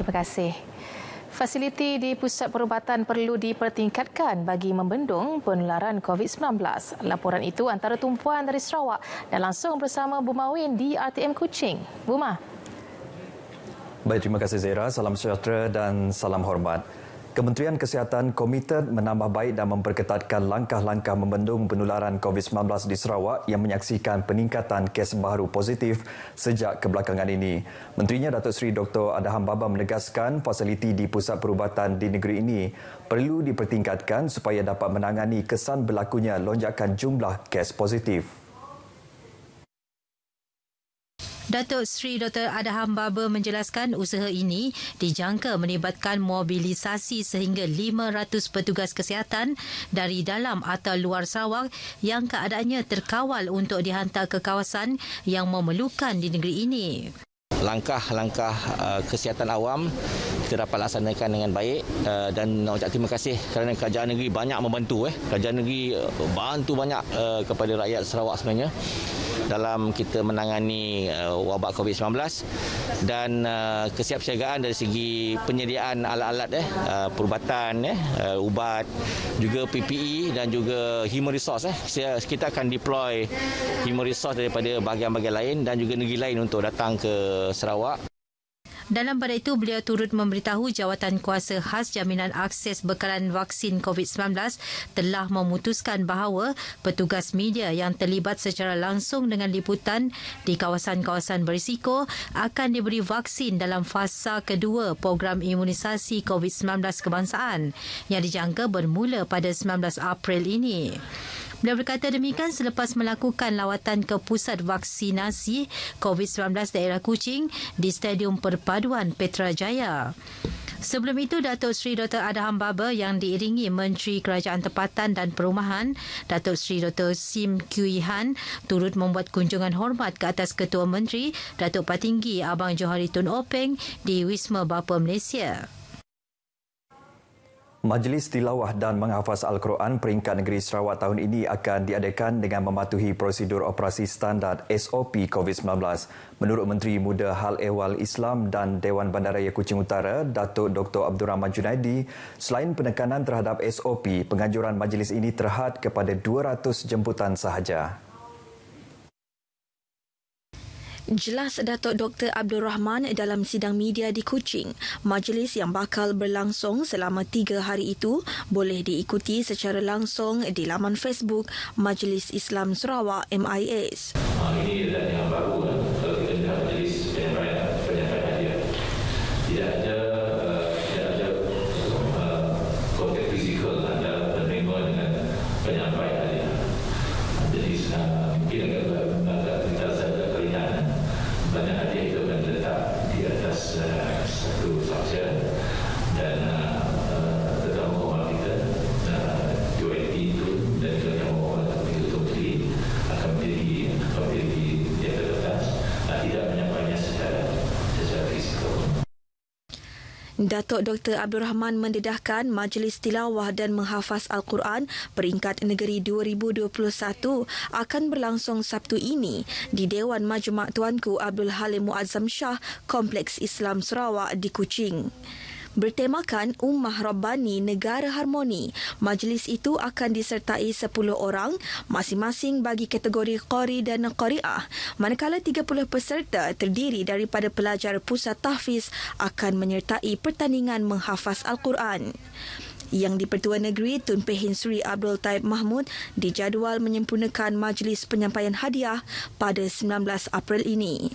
Terima kasih. Fasiliti di pusat perubatan perlu dipertingkatkan bagi membendung penularan COVID-19. Laporan itu antara tumpuan dari Sarawak dan langsung bersama Bumawin di RTM Kuching. Buma. Baik, terima kasih Zaira. Salam sejahtera dan salam hormat. Kementerian Kesihatan komited menambah baik dan memperketatkan langkah-langkah membendung penularan COVID-19 di Sarawak yang menyaksikan peningkatan kes baru positif sejak kebelakangan ini. Menterinya Datuk Seri Dr. Adham Baba menegaskan fasiliti di pusat perubatan di negeri ini perlu dipertingkatkan supaya dapat menangani kesan berlakunya lonjakan jumlah kes positif. Datuk Sri Dr. Adham Baba menjelaskan usaha ini dijangka melibatkan mobilisasi sehingga 500 petugas kesihatan dari dalam atau luar Sarawak yang keadaannya terkawal untuk dihantar ke kawasan yang memerlukan di negeri ini. Langkah-langkah uh, kesihatan awam kita dapat laksanakan dengan baik uh, dan nak ucap terima kasih kerana kerajaan negeri banyak membantu. Eh. Kerajaan negeri uh, bantu banyak kepada rakyat Sarawak sebenarnya dalam kita menangani uh, wabak COVID-19 dan uh, kesiapsiagaan dari segi penyediaan alat-alat eh uh, perubatan eh uh, ubat juga PPE dan juga human resource eh kita akan deploy human resource daripada bahagian-bahagian lain dan juga negeri lain untuk datang ke Sarawak dalam pada itu, beliau turut memberitahu jawatan kuasa khas jaminan akses bekalan vaksin COVID-19 telah memutuskan bahawa petugas media yang terlibat secara langsung dengan liputan di kawasan-kawasan berisiko akan diberi vaksin dalam fasa kedua program imunisasi COVID-19 kebangsaan yang dijangka bermula pada 19 April ini. Beliau berkata demikian selepas melakukan lawatan ke pusat vaksinasi COVID-19 daerah Kuching di Stadium Perpaduan Petrajaya. Sebelum itu, Datuk Seri Dr. Adham Baba yang diiringi Menteri Kerajaan Tempatan dan Perumahan, Datuk Seri Dr. Sim Kui Han turut membuat kunjungan hormat ke atas Ketua Menteri Datuk Patinggi Abang Johari Tun Openg di Wisma Bapa Malaysia. Majlis Tilawah dan Menghafaz Al-Quran peringkat negeri Sarawak tahun ini akan diadakan dengan mematuhi prosedur operasi standar SOP COVID-19. Menurut Menteri Muda Hal Ehwal Islam dan Dewan Bandaraya Kuching Utara, Datuk Dr. Abdul Rahman Junaidi, selain penekanan terhadap SOP, penganjuran majlis ini terhad kepada 200 jemputan sahaja. Jelas Datuk Dr. Abdul Rahman dalam sidang media di Kuching, majlis yang bakal berlangsung selama tiga hari itu boleh diikuti secara langsung di laman Facebook Majlis Islam Sarawak MIS. Datuk Dr. Abdul Rahman mendedahkan Majlis Tilawah dan Menghafaz Al-Quran peringkat negeri 2021 akan berlangsung Sabtu ini di Dewan Majmuk Tuanku Abdul Halim Muazzam Shah Kompleks Islam Sarawak di Kuching bertemakan Ummah Rabbani Negara Harmoni. Majlis itu akan disertai 10 orang masing-masing bagi kategori Qari dan Qariah. Manakala 30 peserta terdiri daripada pelajar pusat tahfiz akan menyertai pertandingan menghafaz Al-Quran. Yang di-Pertua Negeri Tun Pehin Sri Abdul Taib Mahmud dijadual menyempurnakan majlis penyampaian hadiah pada 19 April ini.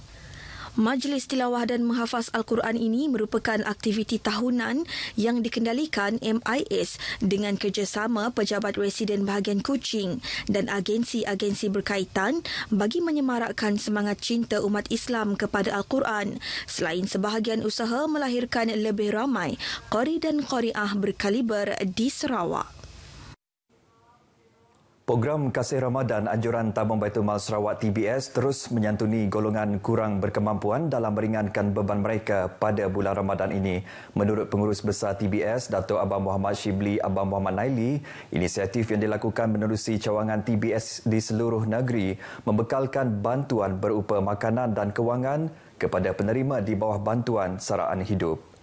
Majlis Tilawah dan Menghafaz Al-Quran ini merupakan aktiviti tahunan yang dikendalikan MIS dengan kerjasama Pejabat Residen Bahagian Kuching dan agensi-agensi berkaitan bagi menyemarakkan semangat cinta umat Islam kepada Al-Quran selain sebahagian usaha melahirkan lebih ramai Qari dan Qariah berkaliber di Sarawak. Program Kasih Ramadan Anjuran Tabung Baitul Mal Sarawak TBS terus menyantuni golongan kurang berkemampuan dalam meringankan beban mereka pada bulan Ramadan ini. Menurut Pengurus Besar TBS, Datuk Abang Muhammad Shibli Abang Muhammad Naili, inisiatif yang dilakukan menerusi cawangan TBS di seluruh negeri membekalkan bantuan berupa makanan dan kewangan kepada penerima di bawah bantuan saraan hidup.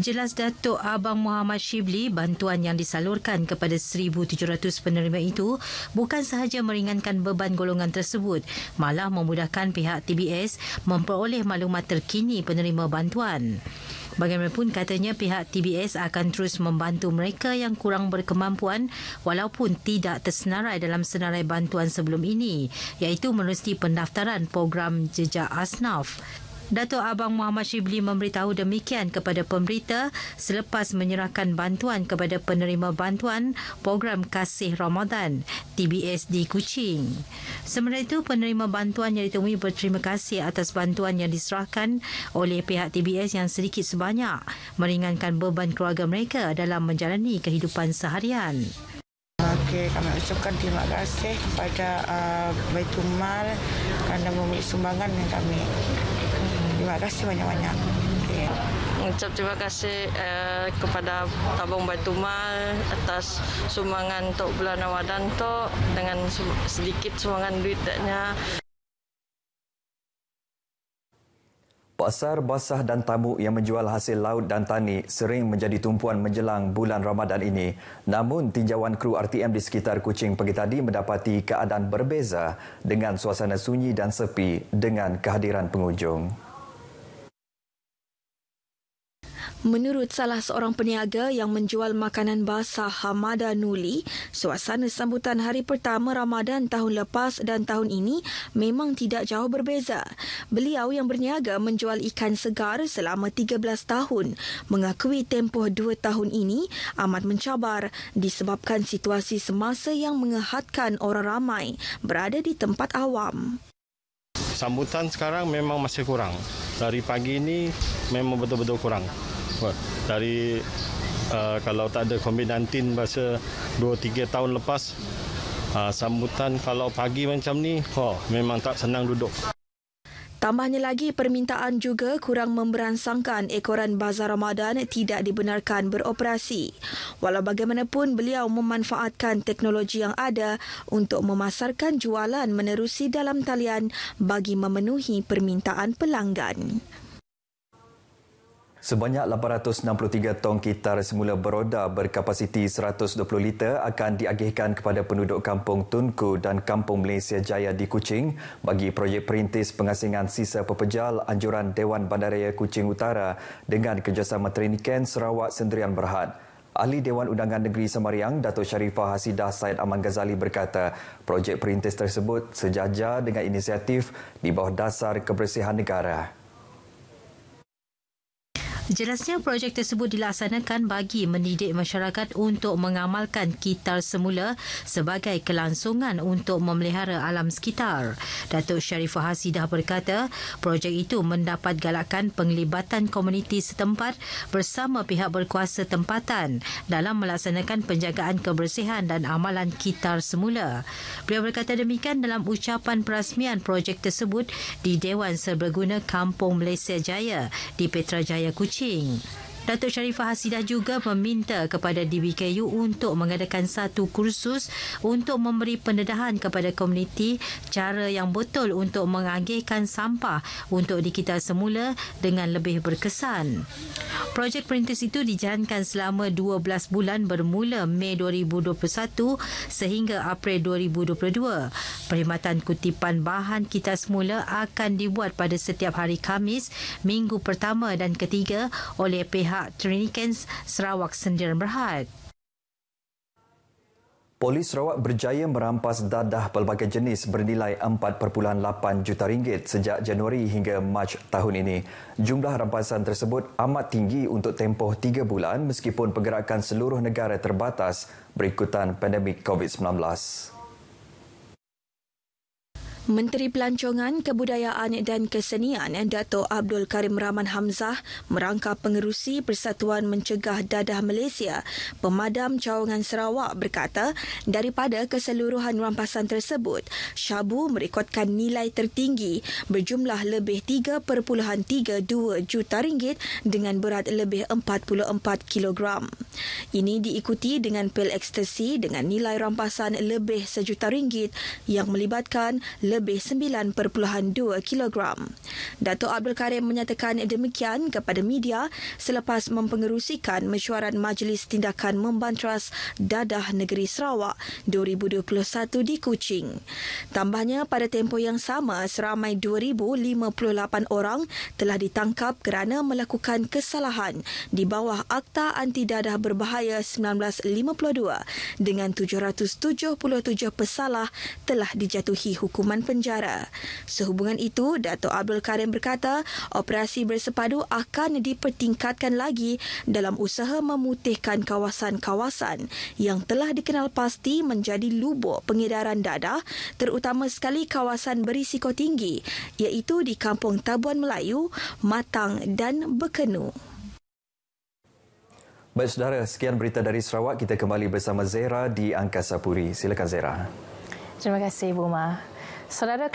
Jelas Datuk Abang Muhammad Shibli, bantuan yang disalurkan kepada 1,700 penerima itu bukan sahaja meringankan beban golongan tersebut, malah memudahkan pihak TBS memperoleh maklumat terkini penerima bantuan. Bagaimanapun katanya pihak TBS akan terus membantu mereka yang kurang berkemampuan walaupun tidak tersenarai dalam senarai bantuan sebelum ini iaitu melalui pendaftaran program jejak ASNAF. Datuk Abang Muhammad Shibli memberitahu demikian kepada pemberita selepas menyerahkan bantuan kepada penerima bantuan program Kasih Ramadan TBS di Kuching. Sementara itu, penerima bantuan yang ditemui berterima kasih atas bantuan yang diserahkan oleh pihak TBS yang sedikit sebanyak meringankan beban keluarga mereka dalam menjalani kehidupan seharian. Okay, kami ucapkan terima kasih kepada uh, Baitumal kerana memberi sumbangan yang kami terima kasih banyak-banyak. Ucap terima kasih eh, kepada Tabung Baitumal atas sumbangan untuk bulan Ramadan tu dengan sedikit sumbangan duitnya. Pasar basah dan tamu yang menjual hasil laut dan tani sering menjadi tumpuan menjelang bulan Ramadan ini. Namun, tinjauan kru RTM di sekitar Kucing pagi tadi mendapati keadaan berbeza dengan suasana sunyi dan sepi dengan kehadiran pengunjung. Menurut salah seorang peniaga yang menjual makanan basah Hamada Nuli, suasana sambutan hari pertama Ramadan tahun lepas dan tahun ini memang tidak jauh berbeza. Beliau yang berniaga menjual ikan segar selama 13 tahun mengakui tempoh 2 tahun ini amat mencabar disebabkan situasi semasa yang mengehadkan orang ramai berada di tempat awam. Sambutan sekarang memang masih kurang. Dari pagi ini memang betul-betul kurang dari uh, kalau tak ada COVID-19 masa 2-3 tahun lepas uh, sambutan kalau pagi macam ni oh, memang tak senang duduk Tambahnya lagi, permintaan juga kurang memberansangkan ekoran Bazar Ramadan tidak dibenarkan beroperasi. Walau bagaimanapun, beliau memanfaatkan teknologi yang ada untuk memasarkan jualan menerusi dalam talian bagi memenuhi permintaan pelanggan. Sebanyak 863 tong kitar semula beroda berkapasiti 120 liter akan diagihkan kepada penduduk kampung Tunku dan kampung Malaysia Jaya di Kuching bagi projek perintis pengasingan sisa pepejal anjuran Dewan Bandaraya Kuching Utara dengan kerjasama Trinken Sarawak Sendirian Berhad. Ahli Dewan Undangan Negeri Semariang, Dato' Sharifah Hasidah Said Aman Ghazali berkata, projek perintis tersebut sejajar dengan inisiatif di bawah dasar kebersihan negara. Jelasnya projek tersebut dilaksanakan bagi mendidik masyarakat untuk mengamalkan kitar semula sebagai kelangsungan untuk memelihara alam sekitar. Datuk Sharifah Hasidah berkata projek itu mendapat galakan penglibatan komuniti setempat bersama pihak berkuasa tempatan dalam melaksanakan penjagaan kebersihan dan amalan kitar semula. Beliau berkata demikian dalam ucapan perasmian projek tersebut di Dewan Serbaguna Kampung Malaysia Jaya di Petrajaya Jaya Kuching kucing. Datuk Sharifah Hasidah juga meminta kepada DBKU untuk mengadakan satu kursus untuk memberi pendedahan kepada komuniti cara yang betul untuk mengagihkan sampah untuk dikita semula dengan lebih berkesan. Projek perintis itu dijalankan selama 12 bulan bermula Mei 2021 sehingga April 2022. Perkhidmatan kutipan bahan kita semula akan dibuat pada setiap hari Kamis, minggu pertama dan ketiga oleh pihak Trinikens Sarawak Sendirian Berhad. Polis Sarawak berjaya merampas dadah pelbagai jenis bernilai 4.8 juta ringgit sejak Januari hingga Mac tahun ini. Jumlah rampasan tersebut amat tinggi untuk tempoh 3 bulan meskipun pergerakan seluruh negara terbatas berikutan pandemik COVID-19. Menteri Pelancongan, Kebudayaan dan Kesenian Dato Abdul Karim Rahman Hamzah merangkap pengerusi Persatuan Mencegah Dadah Malaysia Pemadam Cawangan Sarawak berkata daripada keseluruhan rampasan tersebut Syabu merekodkan nilai tertinggi berjumlah lebih 3.32 juta ringgit dengan berat lebih 44 kilogram. Ini diikuti dengan pil ekstasi dengan nilai rampasan lebih sejuta ringgit yang melibatkan lebih lebih 9.2 kilogram. Datuk Abdul Karim menyatakan demikian kepada media selepas mempengerusikan mesyuarat Majlis Tindakan Membantras Dadah Negeri Sarawak 2021 di Kuching. Tambahnya pada tempoh yang sama seramai 2,058 orang telah ditangkap kerana melakukan kesalahan di bawah Akta Anti Dadah Berbahaya 1952 dengan 777 pesalah telah dijatuhi hukuman penjara penjara. Sehubungan itu, Dato' Abdul Karim berkata operasi bersepadu akan dipertingkatkan lagi dalam usaha memutihkan kawasan-kawasan yang telah dikenal pasti menjadi lubuk pengedaran dadah terutama sekali kawasan berisiko tinggi iaitu di Kampung Tabuan Melayu, Matang dan Bekenu. Baik saudara, sekian berita dari Sarawak. Kita kembali bersama Zera di Angkasa Puri. Silakan Zera. Terima kasih, Bu Ma. Saudara